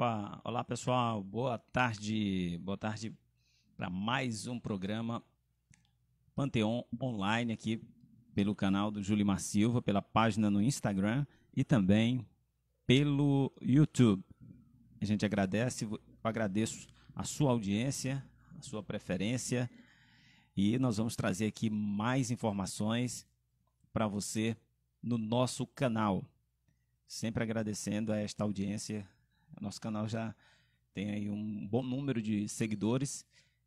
Opa, olá pessoal, boa tarde, boa tarde para mais um programa Panteon Online aqui pelo canal do Mar Silva, pela página no Instagram e também pelo YouTube. A gente agradece, eu agradeço a sua audiência, a sua preferência e nós vamos trazer aqui mais informações para você no nosso canal. Sempre agradecendo a esta audiência nosso canal já tem aí um bom número de seguidores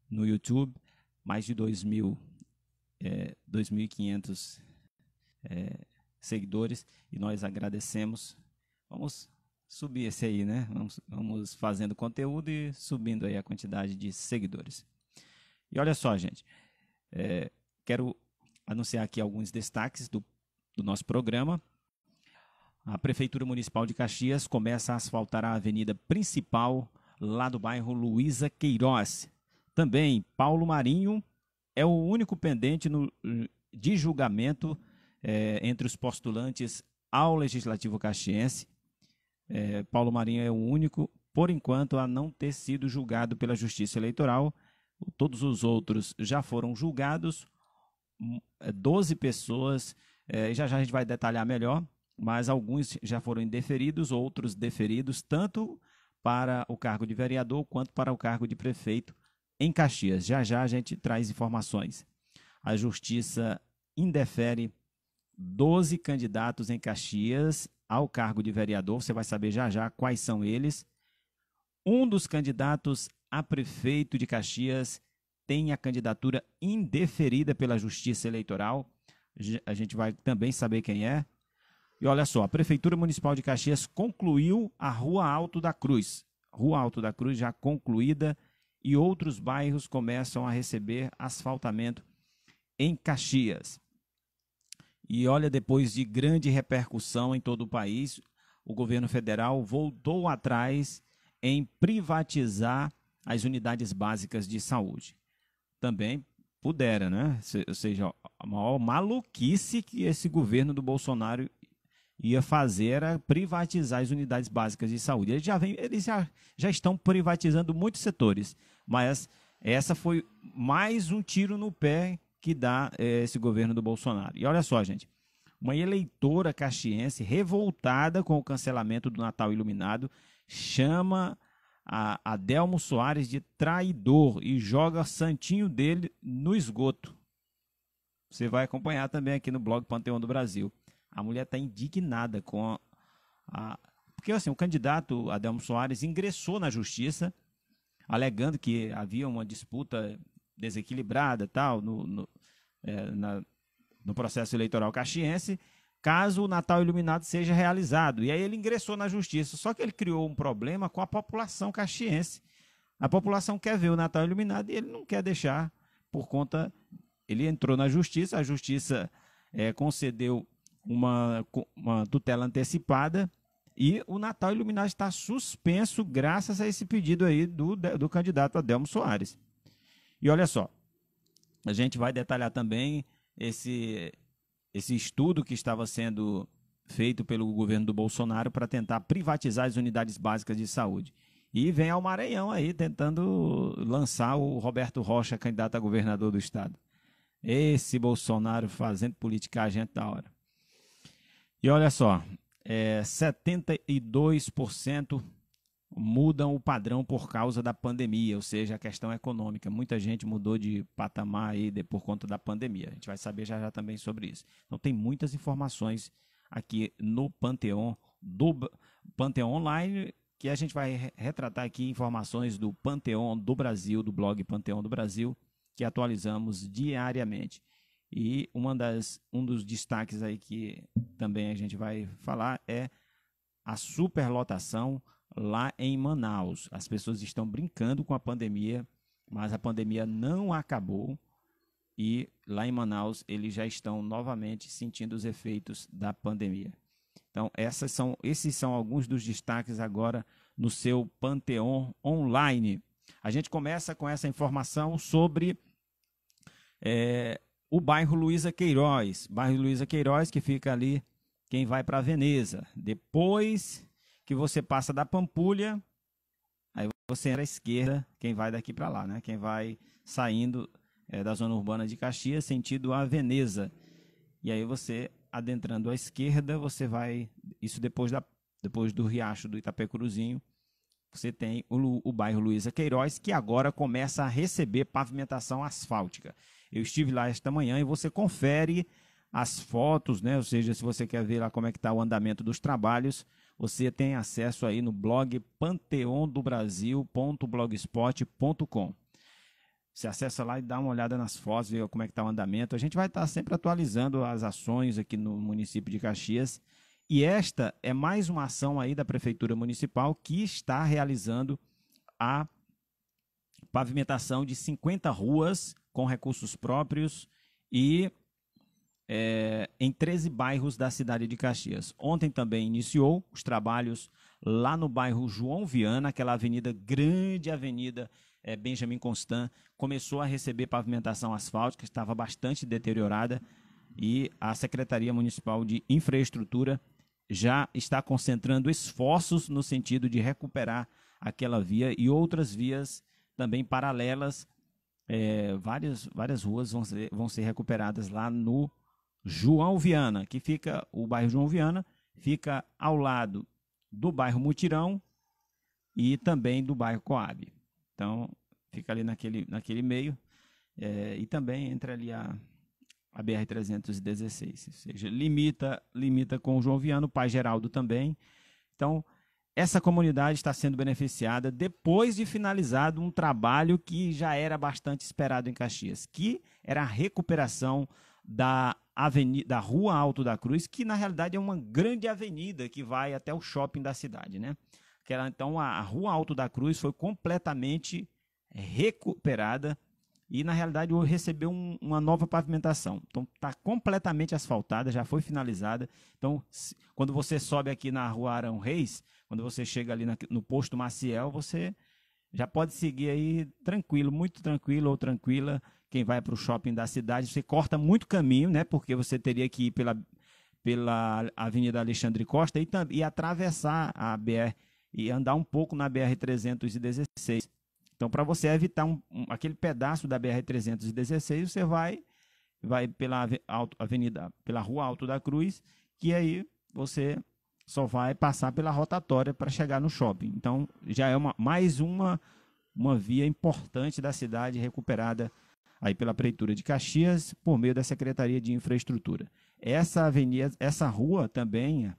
no YouTube, mais de 2 é, 2.500 é, seguidores e nós agradecemos. Vamos subir esse aí, né? Vamos, vamos fazendo conteúdo e subindo aí a quantidade de seguidores. E olha só, gente, é, quero anunciar aqui alguns destaques do, do nosso programa a Prefeitura Municipal de Caxias começa a asfaltar a avenida principal lá do bairro Luísa Queiroz. Também, Paulo Marinho é o único pendente no, de julgamento é, entre os postulantes ao Legislativo Caxiense. É, Paulo Marinho é o único, por enquanto, a não ter sido julgado pela Justiça Eleitoral. Todos os outros já foram julgados. 12 eh, pessoas, é, já já a gente vai detalhar melhor, mas alguns já foram indeferidos, outros deferidos, tanto para o cargo de vereador quanto para o cargo de prefeito em Caxias. Já já a gente traz informações. A justiça indefere 12 candidatos em Caxias ao cargo de vereador. Você vai saber já já quais são eles. Um dos candidatos a prefeito de Caxias tem a candidatura indeferida pela Justiça Eleitoral. A gente vai também saber quem é. E olha só, a Prefeitura Municipal de Caxias concluiu a Rua Alto da Cruz. Rua Alto da Cruz já concluída e outros bairros começam a receber asfaltamento em Caxias. E olha, depois de grande repercussão em todo o país, o governo federal voltou atrás em privatizar as unidades básicas de saúde. Também pudera, né? Ou seja, a maior maluquice que esse governo do Bolsonaro ia fazer era privatizar as unidades básicas de saúde. Eles já, vem, eles já, já estão privatizando muitos setores, mas essa foi mais um tiro no pé que dá é, esse governo do Bolsonaro. E olha só, gente, uma eleitora caxiense revoltada com o cancelamento do Natal Iluminado chama a Adelmo Soares de traidor e joga santinho dele no esgoto. Você vai acompanhar também aqui no blog Panteão do Brasil. A mulher está indignada com a, a, Porque assim, o candidato Adelmo Soares ingressou na justiça, alegando que havia uma disputa desequilibrada tal, no, no, é, na, no processo eleitoral caxiense, caso o Natal Iluminado seja realizado. E aí ele ingressou na justiça. Só que ele criou um problema com a população caxiense. A população quer ver o Natal Iluminado e ele não quer deixar por conta. Ele entrou na justiça, a justiça é, concedeu uma, uma tutela antecipada e o Natal Iluminado está suspenso graças a esse pedido aí do, do candidato Adelmo Soares. E olha só, a gente vai detalhar também esse, esse estudo que estava sendo feito pelo governo do Bolsonaro para tentar privatizar as unidades básicas de saúde. E vem ao Maranhão aí tentando lançar o Roberto Rocha, candidato a governador do estado. Esse Bolsonaro fazendo politicagem é da hora. E olha só, é, 72% mudam o padrão por causa da pandemia, ou seja, a questão econômica. Muita gente mudou de patamar aí de, por conta da pandemia. A gente vai saber já já também sobre isso. Então tem muitas informações aqui no Panteon do Panteon Online que a gente vai retratar aqui informações do Panteon do Brasil, do blog Panteon do Brasil, que atualizamos diariamente. E uma das, um dos destaques aí que também a gente vai falar é a superlotação lá em Manaus. As pessoas estão brincando com a pandemia, mas a pandemia não acabou. E lá em Manaus eles já estão novamente sentindo os efeitos da pandemia. Então, essas são, esses são alguns dos destaques agora no seu Panteon Online. A gente começa com essa informação sobre é, o bairro Luiza Queiroz. Bairro Luiza Queiroz, que fica ali quem vai para Veneza. Depois que você passa da Pampulha, aí você entra à esquerda, quem vai daqui para lá, né? Quem vai saindo é, da zona urbana de Caxias, sentido a Veneza. E aí você, adentrando à esquerda, você vai. Isso depois, da, depois do riacho do Itapecuruzinho. Você tem o, o bairro Luiza Queiroz, que agora começa a receber pavimentação asfáltica. Eu estive lá esta manhã e você confere as fotos, né? Ou seja, se você quer ver lá como é que está o andamento dos trabalhos, você tem acesso aí no blog panteondobrasil.blogspot.com. Você acessa lá e dá uma olhada nas fotos, vê como é que está o andamento. A gente vai estar tá sempre atualizando as ações aqui no município de Caxias. E esta é mais uma ação aí da Prefeitura Municipal que está realizando a pavimentação de 50 ruas com recursos próprios e é, em 13 bairros da cidade de Caxias. Ontem também iniciou os trabalhos lá no bairro João Viana, aquela avenida, grande avenida é, Benjamin Constant, começou a receber pavimentação asfáltica, estava bastante deteriorada, e a Secretaria Municipal de Infraestrutura já está concentrando esforços no sentido de recuperar aquela via e outras vias também paralelas é, várias, várias ruas vão ser, vão ser recuperadas lá no João Viana, que fica o bairro João Viana, fica ao lado do bairro Mutirão e também do bairro Coab. Então, fica ali naquele, naquele meio é, e também entra ali a, a BR-316, ou seja, limita, limita com o João Viana, o Pai Geraldo também. Então, essa comunidade está sendo beneficiada depois de finalizado um trabalho que já era bastante esperado em Caxias, que era a recuperação da avenida, da Rua Alto da Cruz, que na realidade é uma grande avenida que vai até o shopping da cidade, né? Que era, então a Rua Alto da Cruz foi completamente recuperada e na realidade recebeu um, uma nova pavimentação. Então está completamente asfaltada, já foi finalizada. Então se, quando você sobe aqui na Rua Arão Reis, quando você chega ali na, no posto Maciel, você já pode seguir aí tranquilo, muito tranquilo ou tranquila. Quem vai para o shopping da cidade, você corta muito caminho, né? Porque você teria que ir pela, pela Avenida Alexandre Costa e, e atravessar a BR e andar um pouco na BR-316. Então, para você evitar um, um, aquele pedaço da BR-316, você vai vai pela Avenida, pela Rua Alto da Cruz, que aí você só vai passar pela rotatória para chegar no shopping. Então, já é uma, mais uma, uma via importante da cidade recuperada aí pela Prefeitura de Caxias por meio da Secretaria de Infraestrutura. Essa avenida, essa rua também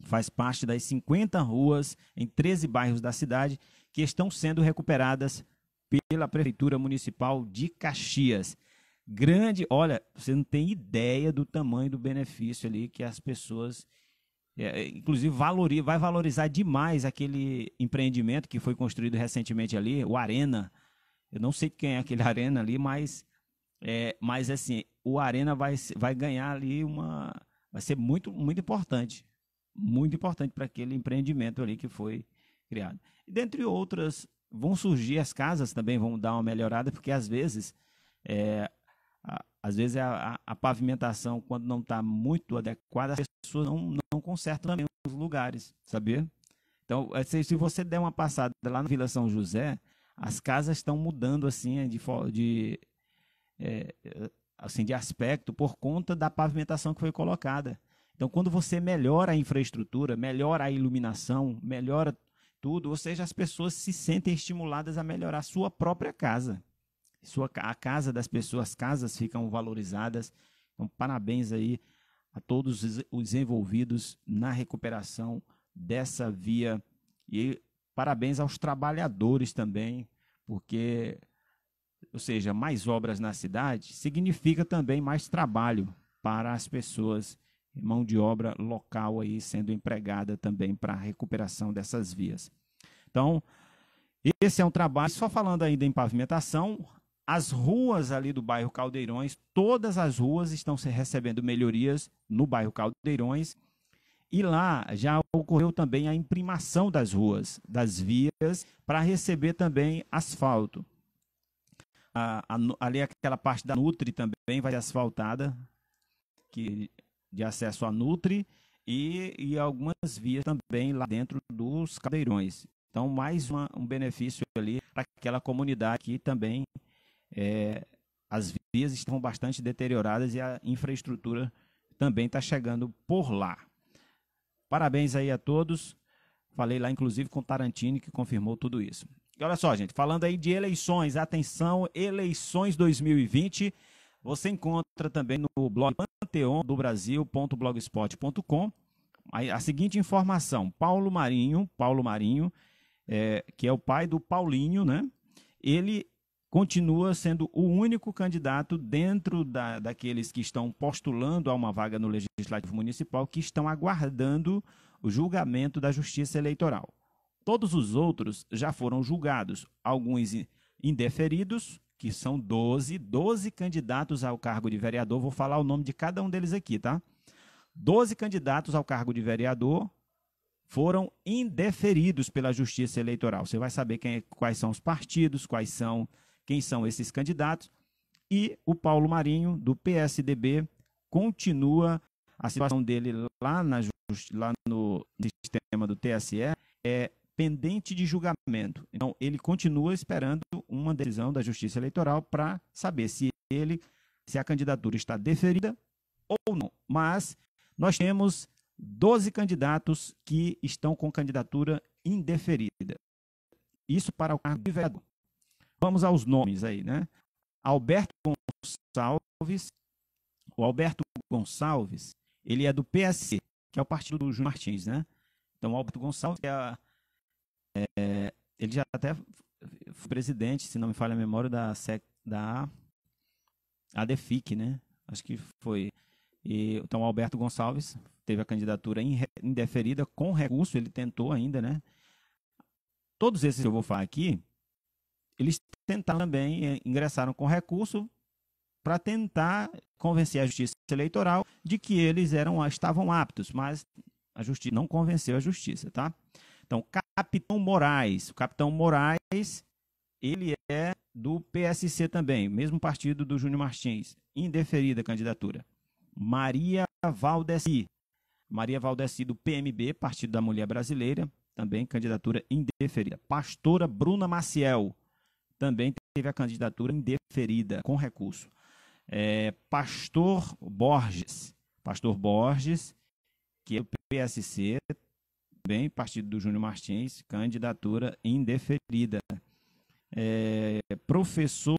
faz parte das 50 ruas em 13 bairros da cidade que estão sendo recuperadas pela Prefeitura Municipal de Caxias. Grande, olha, você não tem ideia do tamanho do benefício ali que as pessoas é, é, inclusive, valoriza, vai valorizar demais aquele empreendimento que foi construído recentemente ali, o Arena. Eu não sei quem é aquele Arena ali, mas, é, mas assim, o Arena vai, vai ganhar ali uma. Vai ser muito, muito importante. Muito importante para aquele empreendimento ali que foi criado. E dentre outras, vão surgir as casas também, vão dar uma melhorada, porque às vezes. É, a, às vezes é a, a, a, pavimentação, quando não está muito adequada, as pessoas não, não consertam também os lugares, sabia? Então, eh, se você der uma passada lá na Vila São José, as casas estão mudando assim é, de, de é, assim de aspecto por conta da pavimentação que foi colocada. Então, quando você melhora a infraestrutura, melhora a iluminação, melhora tudo, ou seja, as pessoas se sentem estimuladas a melhorar a sua própria casa. Sua, a casa das pessoas, as casas ficam valorizadas. Então, parabéns aí a todos os envolvidos na recuperação dessa via. E parabéns aos trabalhadores também, porque, ou seja, mais obras na cidade significa também mais trabalho para as pessoas, mão de obra local aí sendo empregada também para a recuperação dessas vias. Então, esse é um trabalho, só falando ainda em pavimentação, as ruas ali do bairro Caldeirões, todas as ruas estão recebendo melhorias no bairro Caldeirões. E lá já ocorreu também a imprimação das ruas, das vias, para receber também asfalto. A, a, ali aquela parte da Nutri também vai ser asfaltada, que, de acesso à Nutri, e, e algumas vias também lá dentro dos Caldeirões. Então, mais uma, um benefício ali para aquela comunidade que também é, as vias estão bastante deterioradas e a infraestrutura também está chegando por lá. Parabéns aí a todos. Falei lá, inclusive, com Tarantini, que confirmou tudo isso. E olha só, gente, falando aí de eleições, atenção, eleições 2020. Você encontra também no blog panteondobrasil.blogspot.com a seguinte informação: Paulo Marinho, Paulo Marinho, é, que é o pai do Paulinho, né? Ele continua sendo o único candidato dentro da, daqueles que estão postulando a uma vaga no Legislativo Municipal que estão aguardando o julgamento da Justiça Eleitoral. Todos os outros já foram julgados, alguns indeferidos, que são 12, 12 candidatos ao cargo de vereador. Vou falar o nome de cada um deles aqui, tá? 12 candidatos ao cargo de vereador foram indeferidos pela Justiça Eleitoral. Você vai saber quem, é, quais são os partidos, quais são quem são esses candidatos. E o Paulo Marinho, do PSDB, continua a situação dele lá, na, lá no sistema do TSE é pendente de julgamento. Então, ele continua esperando uma decisão da Justiça Eleitoral para saber se ele se a candidatura está deferida ou não. Mas nós temos 12 candidatos que estão com candidatura indeferida. Isso para o cargo de vereador. Vamos aos nomes aí, né? Alberto Gonçalves. O Alberto Gonçalves, ele é do PSC, que é o partido do Júnior Martins, né? Então, o Alberto Gonçalves é, é, ele já até foi presidente, se não me falha a memória, da, da ADFIC, né? Acho que foi. E, então, o Alberto Gonçalves teve a candidatura indeferida com recurso, ele tentou ainda, né? Todos esses que eu vou falar aqui, eles tentaram também, eh, ingressaram com recurso para tentar convencer a justiça eleitoral de que eles eram, estavam aptos, mas a justiça não convenceu a justiça, tá? Então, Capitão Moraes, o Capitão Moraes, ele é do PSC também, mesmo partido do Júnior Martins, indeferida a candidatura. Maria Valdeci, Maria Valdeci do PMB, Partido da Mulher Brasileira, também candidatura indeferida. Pastora Bruna Maciel, também teve a candidatura indeferida com recurso. É, Pastor Borges, Pastor Borges, que é o PSC, também partido do Júnior Martins, candidatura indeferida. É, professor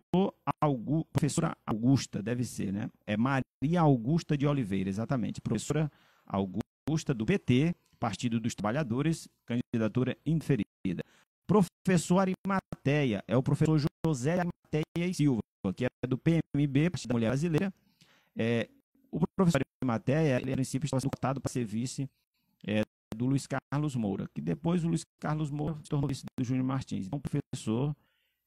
Augu, professora Augusta, deve ser, né? É Maria Augusta de Oliveira, exatamente. Professora Augusta do PT, Partido dos Trabalhadores, candidatura indeferida. Professor Arimateia é o professor José Arimateia e Silva, que é do PMB, Partido da Mulher Brasileira. É, o professor Arimateia, ele, a princípio, estava sendo para ser vice é, do Luiz Carlos Moura, que depois o Luiz Carlos Moura se tornou vice do Júnior Martins. Então, o professor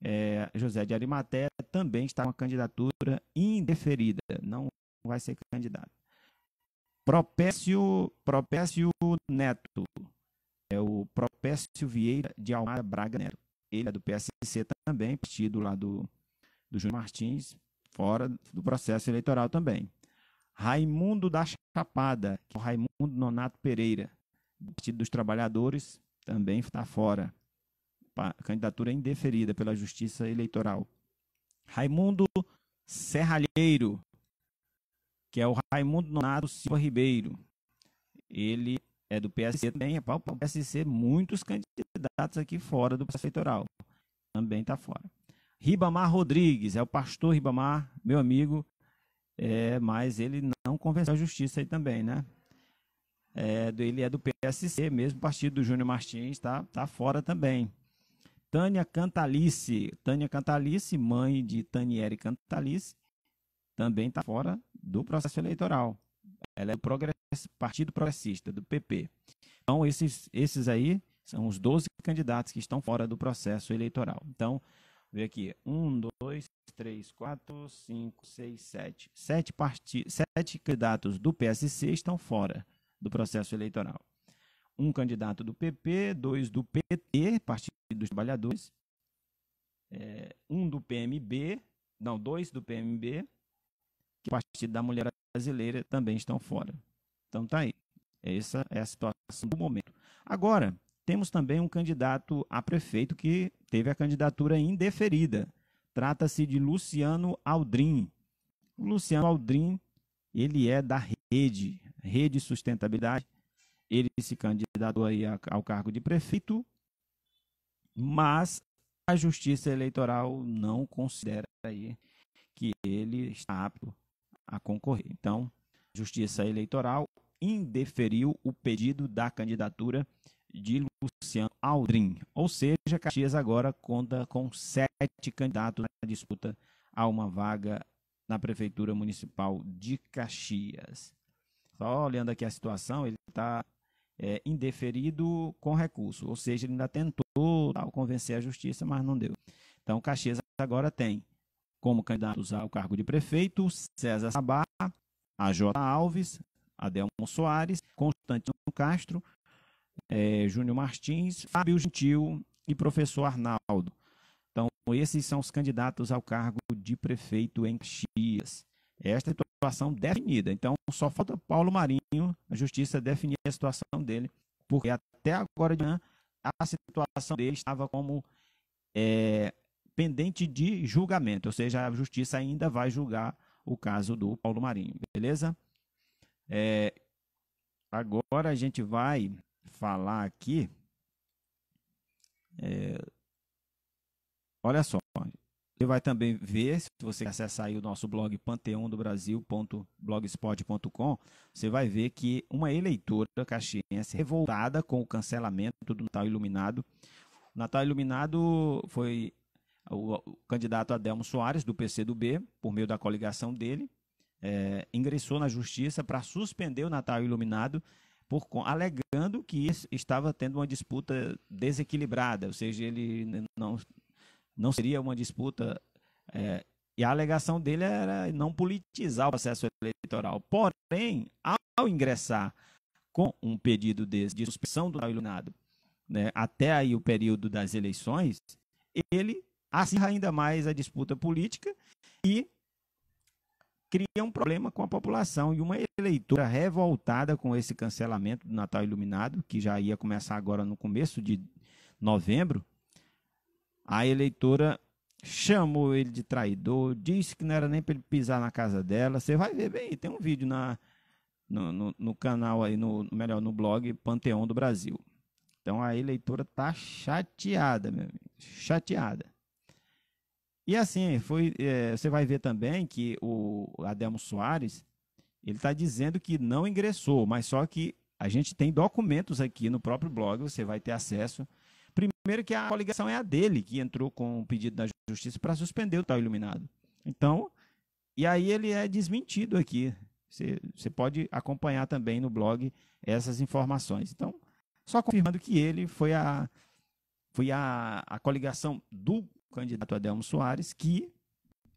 é, José de Arimateia também está com a candidatura indeferida, não vai ser candidato. Propécio, Propécio Neto é o Propécio Vieira de Almada Braga Nero. Ele é do PSC também, partido lá do, do Júnior Martins, fora do processo eleitoral também. Raimundo da Chapada, que é o Raimundo Nonato Pereira, do Partido dos Trabalhadores, também está fora. Candidatura indeferida pela Justiça Eleitoral. Raimundo Serralheiro, que é o Raimundo Nonato Silva Ribeiro. Ele é, do PSC também. é O PSC, muitos candidatos aqui fora do processo eleitoral. Também está fora. Ribamar Rodrigues, é o pastor Ribamar, meu amigo, é, mas ele não convenceu a justiça aí também, né? É, ele é do PSC, mesmo partido do Júnior Martins, tá, tá fora também. Tânia Cantalice, Tânia Cantalice, mãe de Taniere Cantalice, também está fora do processo eleitoral ela é do progress, Partido Progressista, do PP. Então, esses, esses aí são os 12 candidatos que estão fora do processo eleitoral. Então, vê aqui: 1, 2, 3, 4, 5, 6, 7. Sete, parti... Sete candidatos do PSC estão fora do processo eleitoral. Um candidato do PP, dois do PT, Partido dos Trabalhadores, é, um do PMB, não, dois do PMB, que é o Partido da Mulherada brasileira também estão fora. Então tá aí. Essa é a situação do momento. Agora, temos também um candidato a prefeito que teve a candidatura indeferida. Trata-se de Luciano Aldrin. O Luciano Aldrin, ele é da rede, Rede Sustentabilidade. Ele se candidatou aí ao cargo de prefeito, mas a Justiça Eleitoral não considera aí que ele está apto a concorrer. Então, Justiça Eleitoral indeferiu o pedido da candidatura de Luciano Aldrin. Ou seja, Caxias agora conta com sete candidatos na disputa a uma vaga na Prefeitura Municipal de Caxias. Só olhando aqui a situação, ele está é, indeferido com recurso, ou seja, ele ainda tentou tal, convencer a justiça, mas não deu. Então, Caxias agora tem como candidatos ao cargo de prefeito, César Sabá, a J. Alves, Adelmo Soares, Constantino Castro, é, Júnior Martins, Fábio Gentil e professor Arnaldo. Então, esses são os candidatos ao cargo de prefeito em Caxias. Esta é a situação definida. Então, só falta Paulo Marinho, a justiça, definir a situação dele, porque até agora de manhã a situação dele estava como é, pendente de julgamento, ou seja, a justiça ainda vai julgar o caso do Paulo Marinho, beleza? É, agora a gente vai falar aqui. É, olha só, você vai também ver, se você acessar aí o nosso blog panteondobrasil.blogspot.com, você vai ver que uma eleitora caxiense revoltada com o cancelamento do Natal Iluminado. Natal Iluminado foi o, o candidato Adelmo Soares, do PCdoB, por meio da coligação dele, é, ingressou na justiça para suspender o Natal Iluminado, por, alegando que estava tendo uma disputa desequilibrada, ou seja, ele não, não seria uma disputa. É, e a alegação dele era não politizar o processo eleitoral. Porém, ao ingressar com um pedido desse, de suspensão do Natal Iluminado, né, até aí o período das eleições, ele acirra ainda mais a disputa política e cria um problema com a população e uma eleitora revoltada com esse cancelamento do Natal Iluminado, que já ia começar agora no começo de novembro, a eleitora chamou ele de traidor, disse que não era nem para ele pisar na casa dela. Você vai ver bem, tem um vídeo na no, no, no canal aí, no melhor no blog Panteão do Brasil. Então a eleitora tá chateada, meu amigo, chateada. E assim, foi, é, você vai ver também que o Adelmo Soares, ele está dizendo que não ingressou, mas só que a gente tem documentos aqui no próprio blog, você vai ter acesso. Primeiro que a coligação é a dele, que entrou com um pedido da justiça para suspender o tal iluminado. Então, e aí ele é desmentido aqui. Você, você pode acompanhar também no blog essas informações. Então, só confirmando que ele foi a, foi a, a coligação do candidato Adelmo Soares, que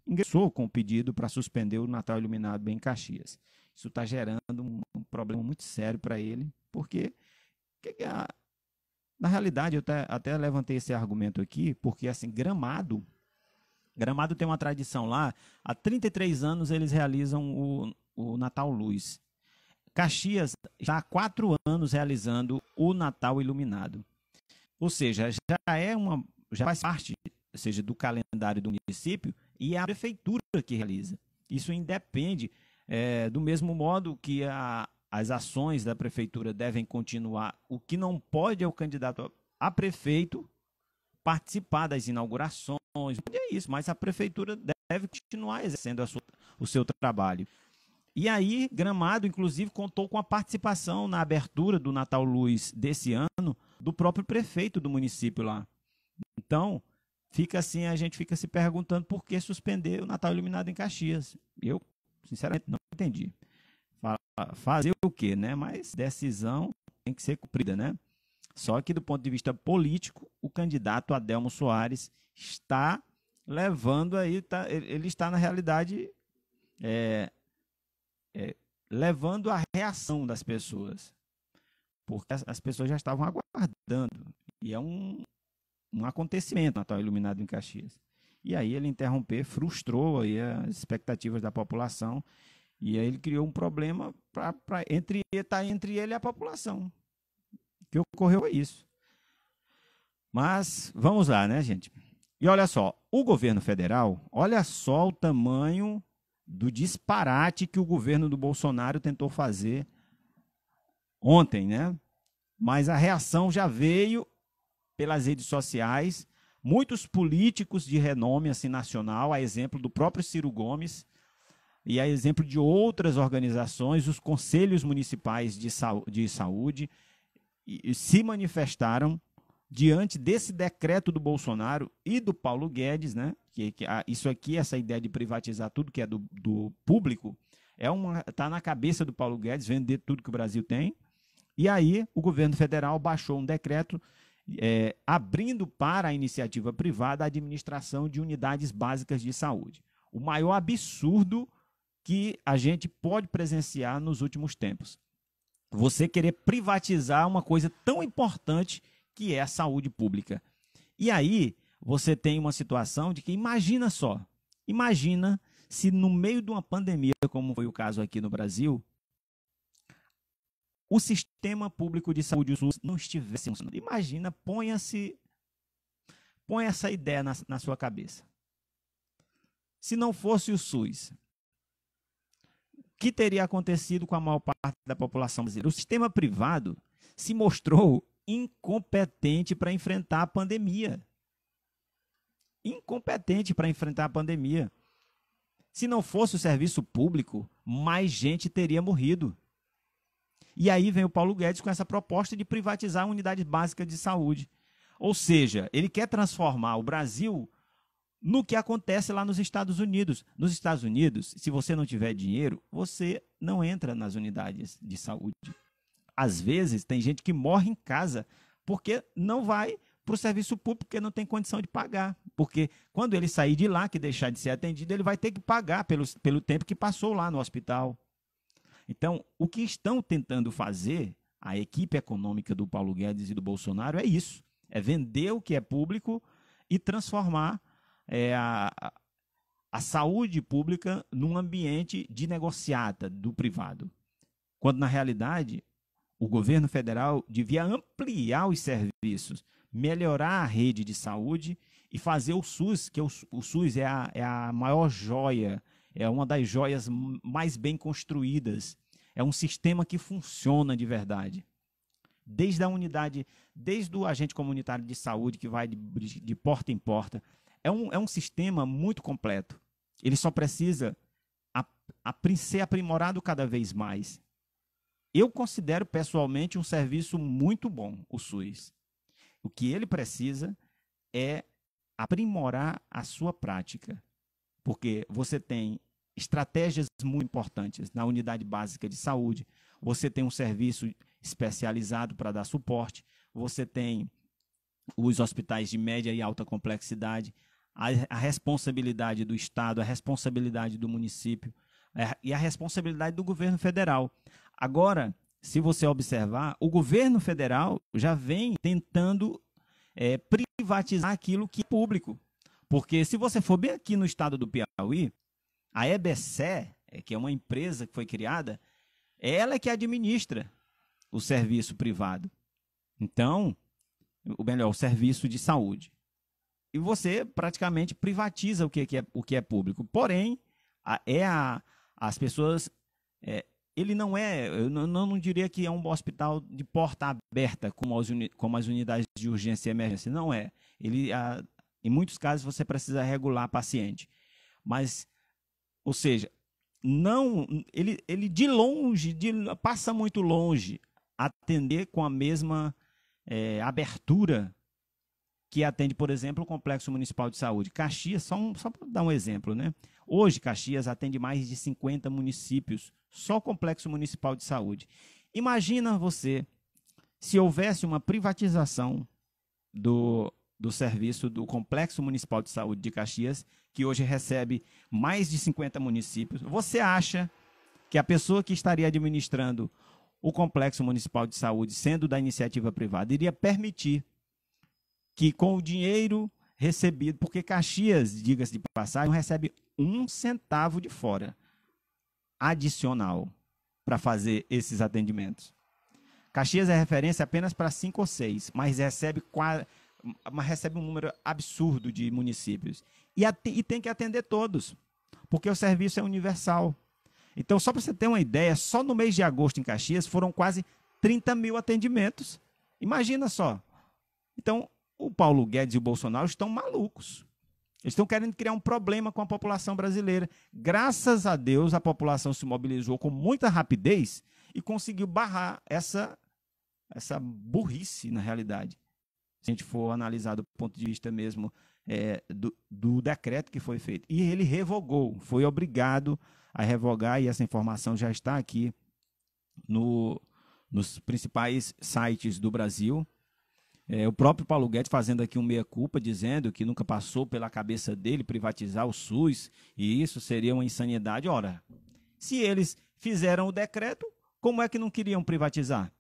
ingressou com o pedido para suspender o Natal Iluminado em Caxias. Isso está gerando um, um, problema muito sério para ele, porque que que a, na realidade eu até levantei esse argumento aqui, porque assim, Gramado, Gramado tem uma tradição lá, há 33 anos eles realizam o, o Natal Luz. Caxias está há quatro anos realizando o Natal Iluminado. Ou seja, já é uma já faz parte seja, do calendário do município, e a prefeitura que realiza. Isso independe, é, do mesmo modo que a, as ações da prefeitura devem continuar, o que não pode é o candidato a prefeito participar das inaugurações, é isso, mas a prefeitura deve continuar exercendo sua, o seu trabalho. E aí, Gramado, inclusive, contou com a participação na abertura do Natal Luz desse ano do próprio prefeito do município lá. Então, fica assim, a gente fica se perguntando por que suspender o Natal Iluminado em Caxias. Eu, sinceramente, não entendi. Fazer o quê, né? Mas decisão tem que ser cumprida, né? Só que do ponto de vista político, o candidato Adelmo Soares está levando aí, tá, ele está na realidade é, é, levando a reação das pessoas, porque as, as pessoas já estavam aguardando e é um, um acontecimento Natal Iluminado em Caxias. E aí ele interromper frustrou aí as expectativas da população e aí ele criou um problema pra, pra entre tá entre ele e a população. O que ocorreu é isso. Mas vamos lá, né, gente? E olha só, o governo federal, olha só o tamanho do disparate que o governo do Bolsonaro tentou fazer ontem, né? Mas a reação já veio pelas redes sociais. Muitos políticos de renome assim, nacional, a exemplo do próprio Ciro Gomes, e a exemplo de outras organizações, os conselhos municipais de, sa de saúde, e, e se manifestaram diante desse decreto do Bolsonaro e do Paulo Guedes, né? Que, que a, isso aqui, essa ideia de privatizar tudo que é do, do público, é uma tá na cabeça do Paulo Guedes vender tudo que o Brasil tem. E aí o governo federal baixou um decreto é, abrindo para a iniciativa privada a administração de unidades básicas de saúde. O maior absurdo que a gente pode presenciar nos últimos tempos. Você querer privatizar uma coisa tão importante que é a saúde pública. E aí você tem uma situação de que imagina só, imagina se no meio de uma pandemia, como foi o caso aqui no Brasil, o sistema público de saúde, o SUS, não estivesse funcionando. Imagina, ponha-se, ponha essa ideia na, na sua cabeça. Se não fosse o SUS, o que teria acontecido com a maior parte da população brasileira? O sistema privado se mostrou incompetente para enfrentar a pandemia. Incompetente para enfrentar a pandemia. Se não fosse o serviço público, mais gente teria morrido. E aí vem o Paulo Guedes com essa proposta de privatizar a unidade básica de saúde. Ou seja, ele quer transformar o Brasil no que acontece lá nos Estados Unidos. Nos Estados Unidos, se você não tiver dinheiro, você não entra nas unidades de saúde. Às vezes, tem gente que morre em casa porque não vai para o serviço público porque não tem condição de pagar. Porque quando ele sair de lá, que deixar de ser atendido, ele vai ter que pagar pelo pelo tempo que passou lá no hospital. Então, o que estão tentando fazer a equipe econômica do Paulo Guedes e do Bolsonaro é isso: é vender o que é público e transformar é, a, a saúde pública num ambiente de negociata do privado. Quando, na realidade, o governo federal devia ampliar os serviços, melhorar a rede de saúde e fazer o SUS, que é o, SUS é a, é a maior joia, é uma das joias mais bem construídas é um sistema que funciona de verdade. Desde a unidade, desde o agente comunitário de saúde que vai de, de porta em porta. É um, é um sistema muito completo. Ele só precisa a, a, ser aprimorado cada vez mais. Eu considero pessoalmente um serviço muito bom, o SUS. O que ele precisa é aprimorar a sua prática. Porque você tem estratégias muito importantes na unidade básica de saúde. Você tem um serviço especializado para dar suporte, você tem os hospitais de média e alta complexidade, a, a responsabilidade do Estado, a responsabilidade do município é, e a responsabilidade do governo federal. Agora, se você observar, o governo federal já vem tentando é, privatizar aquilo que é público. Porque se você for bem aqui no estado do Piauí, a EBC, é, que é uma empresa que foi criada, ela é que administra o serviço privado. Então, o melhor, o serviço de saúde. E você praticamente privatiza o que é, é o que é público. Porém, a, é a, as pessoas. É, ele não é, eu não, não, diria que é um hospital de porta aberta, como as, uni, como as unidades de urgência e emergência. Não é. Ele, a, em muitos casos, você precisa regular paciente. Mas ou seja, não ele, ele de longe, de, passa muito longe atender com a mesma é, abertura que atende, por exemplo, o Complexo Municipal de Saúde. Caxias, só, um, só para dar um exemplo, né? Hoje, Caxias atende mais de 50 municípios, só o Complexo Municipal de Saúde. Imagina você se houvesse uma privatização do, do serviço do Complexo Municipal de Saúde de Caxias, que hoje recebe mais de 50 municípios. Você acha que a pessoa que estaria administrando o Complexo Municipal de Saúde, sendo da iniciativa privada, iria permitir que, com o dinheiro recebido, porque Caxias, diga-se de passagem, não recebe um centavo de fora adicional para fazer esses atendimentos. Caxias é referência apenas para cinco ou seis, mas recebe, mas recebe um número absurdo de municípios e, e tem que atender todos, porque o serviço é universal. Então, só para você ter uma ideia, só no mês de agosto em Caxias foram quase 30 mil atendimentos. Imagina só. Então, o Paulo Guedes e o Bolsonaro estão malucos. Eles estão querendo criar um problema com a população brasileira. Graças a Deus, a população se mobilizou com muita rapidez e conseguiu barrar essa, essa burrice, na realidade. Se a gente for analisar do ponto de vista mesmo é, do, do, decreto que foi feito. E ele revogou, foi obrigado a revogar, e essa informação já está aqui no, nos principais sites do Brasil. É, o próprio Paulo Guedes fazendo aqui um meia-culpa, dizendo que nunca passou pela cabeça dele privatizar o SUS, e isso seria uma insanidade. Ora, se eles fizeram o decreto, como é que não queriam privatizar?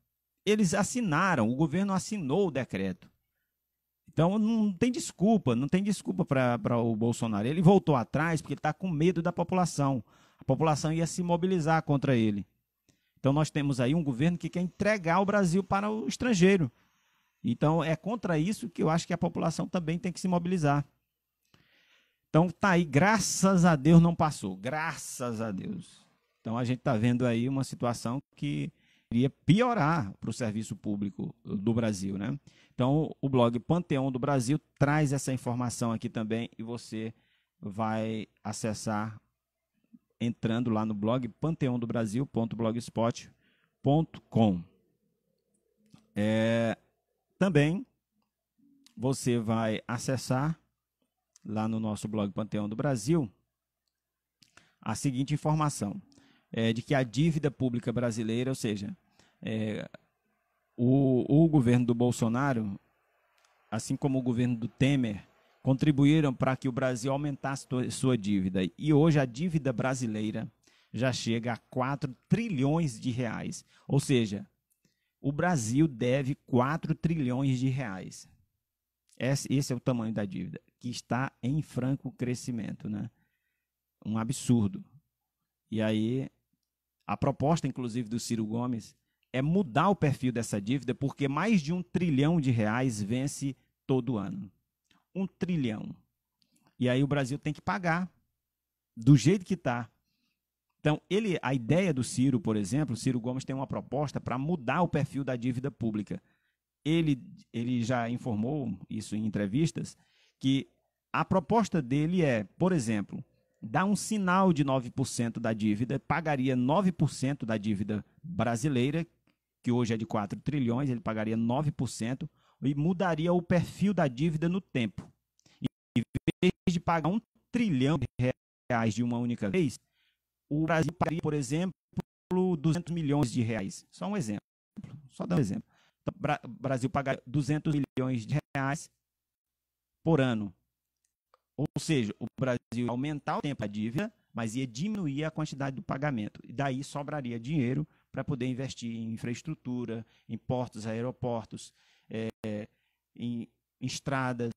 Eles assinaram, o governo assinou o decreto. Então não tem desculpa, não tem desculpa para o Bolsonaro. Ele voltou atrás porque está com medo da população. A população ia se mobilizar contra ele. Então nós temos aí um governo que quer entregar o Brasil para o estrangeiro. Então é contra isso que eu acho que a população também tem que se mobilizar. Então tá aí, graças a Deus não passou, graças a Deus. Então a gente está vendo aí uma situação que iria piorar para o serviço público do Brasil, né? Então, o blog Panteão do Brasil traz essa informação aqui também e você vai acessar entrando lá no blog panteondobrasil.blogspot.com. É, também você vai acessar lá no nosso blog Panteão do Brasil a seguinte informação: é, de que a dívida pública brasileira, ou seja, é, o, o governo do Bolsonaro, assim como o governo do Temer, contribuíram para que o Brasil aumentasse sua dívida. E hoje a dívida brasileira já chega a 4 trilhões de reais. Ou seja, o Brasil deve 4 trilhões de reais. Esse, é o tamanho da dívida, que está em franco crescimento. Né? Um absurdo. E aí, a proposta, inclusive, do Ciro Gomes é mudar o perfil dessa dívida, porque mais de um trilhão de reais vence todo ano. Um trilhão. E aí o Brasil tem que pagar do jeito que está. Então, ele, a ideia do Ciro, por exemplo, o Ciro Gomes tem uma proposta para mudar o perfil da dívida pública. Ele, ele já informou isso em entrevistas, que a proposta dele é, por exemplo, dar um sinal de 9% da dívida, pagaria 9% da dívida brasileira, que hoje é de 4 trilhões, ele pagaria 9% e mudaria o perfil da dívida no tempo. E, em vez de pagar 1 trilhão de reais de uma única vez, o Brasil pagaria, por exemplo, 200 milhões de reais. Só um exemplo. Só dando um exemplo. Então, o Brasil pagaria 200 milhões de reais por ano. Ou seja, o Brasil ia aumentar o tempo da dívida, mas ia diminuir a quantidade do pagamento. E daí sobraria dinheiro para poder investir em infraestrutura, em portos, aeroportos, é, em, em estradas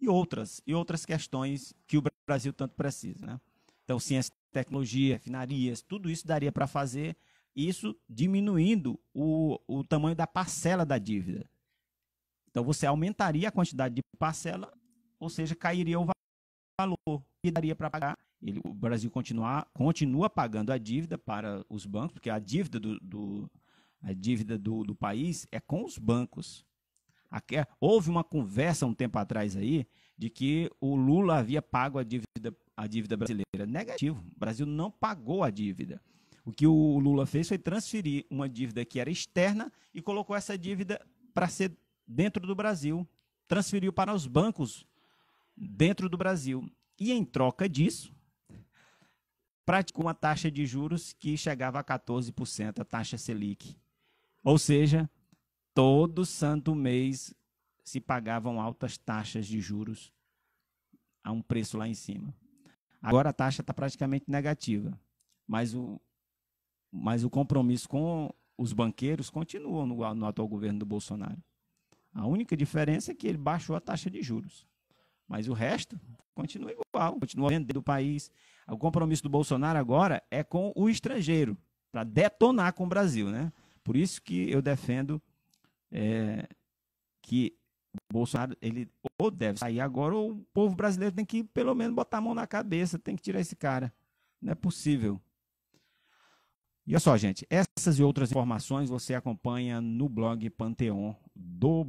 e outras, e outras questões que o Brasil tanto precisa. Né? Então, ciência, tecnologia, refinarias, tudo isso daria para fazer, isso diminuindo o, o tamanho da parcela da dívida. Então, você aumentaria a quantidade de parcela, ou seja, cairia o valor que daria para pagar ele, o Brasil continuar, continua pagando a dívida para os bancos, porque a dívida do, do a dívida do, do, país é com os bancos. Aqui, é, houve uma conversa um tempo atrás aí de que o Lula havia pago a dívida, a dívida brasileira. Negativo. O Brasil não pagou a dívida. O que o Lula fez foi transferir uma dívida que era externa e colocou essa dívida para ser dentro do Brasil. Transferiu para os bancos dentro do Brasil. E em troca disso, praticou uma taxa de juros que chegava a 14%, a taxa Selic. Ou seja, todo santo mês se pagavam altas taxas de juros a um preço lá em cima. Agora a taxa está praticamente negativa, mas o, mas o compromisso com os banqueiros continua no, no atual governo do Bolsonaro. A única diferença é que ele baixou a taxa de juros. Mas o resto continua igual, continua vendendo o país, o compromisso do Bolsonaro agora é com o estrangeiro, para detonar com o Brasil, né? Por isso que eu defendo é, que Bolsonaro ele ou deve sair agora ou o povo brasileiro tem que pelo menos botar a mão na cabeça, tem que tirar esse cara. Não é possível. E olha só, gente, essas e outras informações você acompanha no blog Panteon do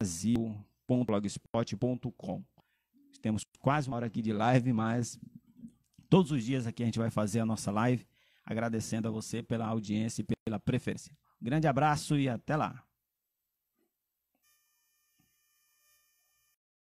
Brasil.blogspot.com. Temos quase uma hora aqui de live, mas Todos os dias aqui a gente vai fazer a nossa live, agradecendo a você pela audiência e pela preferência. Grande abraço e até lá.